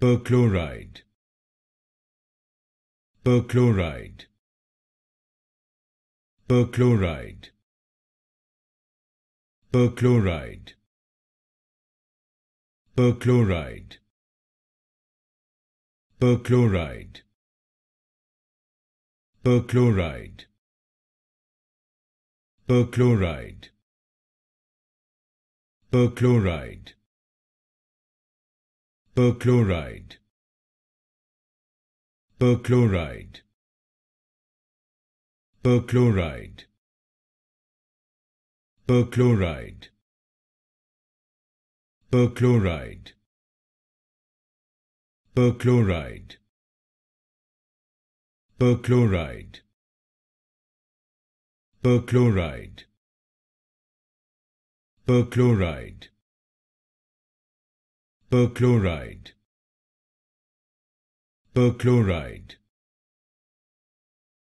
perchloride perchloride perchloride perchloride perchloride perchloride perchloride perchloride perchloride perchloride perchloride perchloride perchloride perchloride perchloride perchloride perchloride perchloride perchloride perchloride